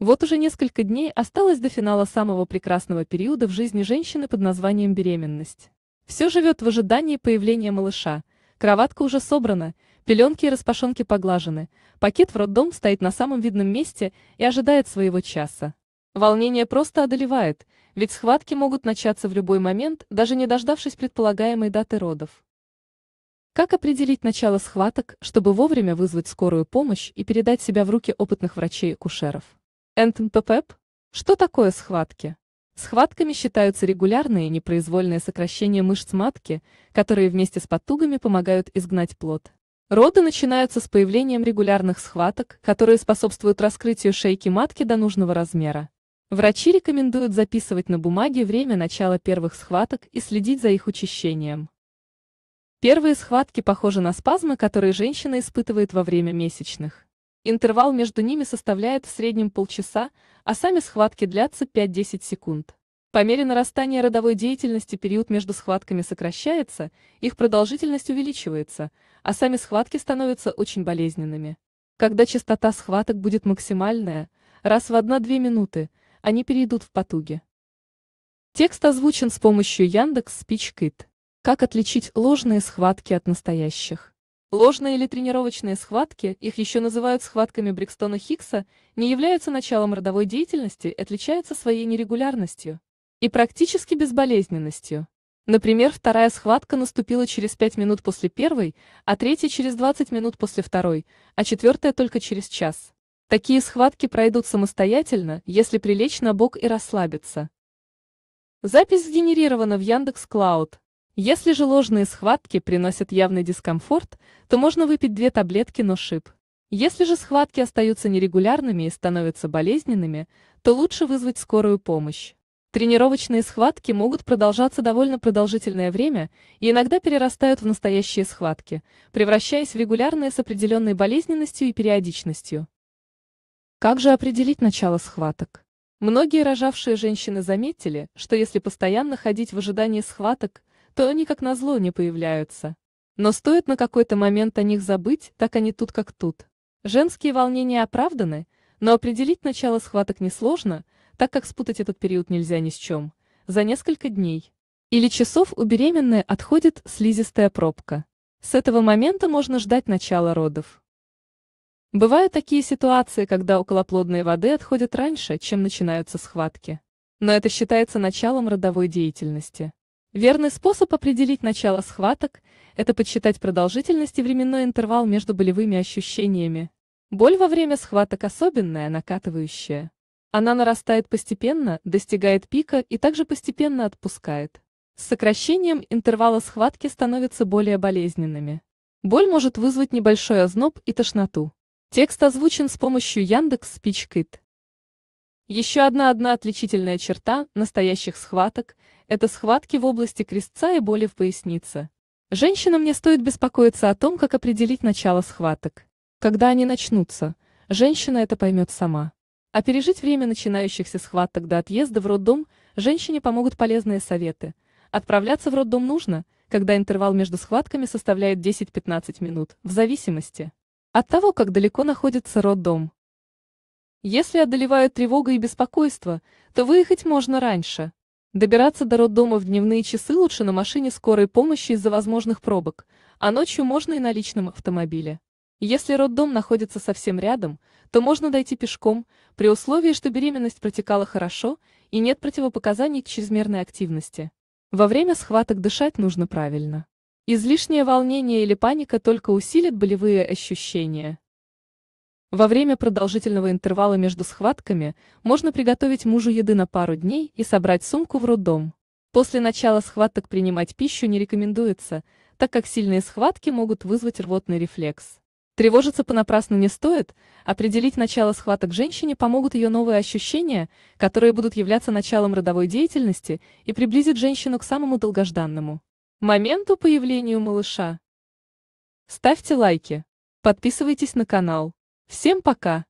Вот уже несколько дней осталось до финала самого прекрасного периода в жизни женщины под названием беременность. Все живет в ожидании появления малыша. Кроватка уже собрана, пеленки и распашонки поглажены, пакет в роддом стоит на самом видном месте и ожидает своего часа. Волнение просто одолевает, ведь схватки могут начаться в любой момент, даже не дождавшись предполагаемой даты родов. Как определить начало схваток, чтобы вовремя вызвать скорую помощь и передать себя в руки опытных врачей-акушеров? НТПП? Что такое схватки? Схватками считаются регулярные непроизвольные сокращения мышц матки, которые вместе с потугами помогают изгнать плод. Роды начинаются с появлением регулярных схваток, которые способствуют раскрытию шейки матки до нужного размера. Врачи рекомендуют записывать на бумаге время начала первых схваток и следить за их учащением. Первые схватки похожи на спазмы, которые женщина испытывает во время месячных. Интервал между ними составляет в среднем полчаса, а сами схватки длятся 5-10 секунд. По мере нарастания родовой деятельности период между схватками сокращается, их продолжительность увеличивается, а сами схватки становятся очень болезненными. Когда частота схваток будет максимальная, раз в 1-2 минуты, они перейдут в потуги. Текст озвучен с помощью Яндекс Как отличить ложные схватки от настоящих? Ложные или тренировочные схватки, их еще называют схватками Брикстона Хиггса, не являются началом родовой деятельности отличаются своей нерегулярностью и практически безболезненностью. Например, вторая схватка наступила через 5 минут после первой, а третья через 20 минут после второй, а четвертая только через час. Такие схватки пройдут самостоятельно, если прилечь на бок и расслабиться. Запись сгенерирована в Яндекс.Клауд. Если же ложные схватки приносят явный дискомфорт, то можно выпить две таблетки «Ношип». Если же схватки остаются нерегулярными и становятся болезненными, то лучше вызвать скорую помощь. Тренировочные схватки могут продолжаться довольно продолжительное время и иногда перерастают в настоящие схватки, превращаясь в регулярные с определенной болезненностью и периодичностью. Как же определить начало схваток? Многие рожавшие женщины заметили, что если постоянно ходить в ожидании схваток, то они, как назло, не появляются. Но стоит на какой-то момент о них забыть, так они тут как тут. Женские волнения оправданы, но определить начало схваток несложно, так как спутать этот период нельзя ни с чем. За несколько дней или часов у беременной отходит слизистая пробка. С этого момента можно ждать начала родов. Бывают такие ситуации, когда околоплодные воды отходят раньше, чем начинаются схватки. Но это считается началом родовой деятельности. Верный способ определить начало схваток – это подсчитать продолжительность и временной интервал между болевыми ощущениями. Боль во время схваток особенная, накатывающая. Она нарастает постепенно, достигает пика и также постепенно отпускает. С сокращением интервала схватки становятся более болезненными. Боль может вызвать небольшой озноб и тошноту. Текст озвучен с помощью Яндекс Спичкит. Еще одна одна отличительная черта настоящих схваток – это схватки в области крестца и боли в пояснице. Женщинам не стоит беспокоиться о том, как определить начало схваток. Когда они начнутся, женщина это поймет сама. А пережить время начинающихся схваток до отъезда в роддом женщине помогут полезные советы. Отправляться в роддом нужно, когда интервал между схватками составляет 10-15 минут, в зависимости от того, как далеко находится роддом. Если одолевают тревога и беспокойство, то выехать можно раньше. Добираться до роддома в дневные часы лучше на машине скорой помощи из-за возможных пробок, а ночью можно и на личном автомобиле. Если роддом находится совсем рядом, то можно дойти пешком, при условии, что беременность протекала хорошо и нет противопоказаний к чрезмерной активности. Во время схваток дышать нужно правильно. Излишнее волнение или паника только усилит болевые ощущения. Во время продолжительного интервала между схватками можно приготовить мужу еды на пару дней и собрать сумку в роддом. После начала схваток принимать пищу не рекомендуется, так как сильные схватки могут вызвать рвотный рефлекс. Тревожиться понапрасну не стоит, определить начало схваток женщине помогут ее новые ощущения, которые будут являться началом родовой деятельности и приблизят женщину к самому долгожданному моменту появлению малыша. Ставьте лайки, подписывайтесь на канал. Всем пока!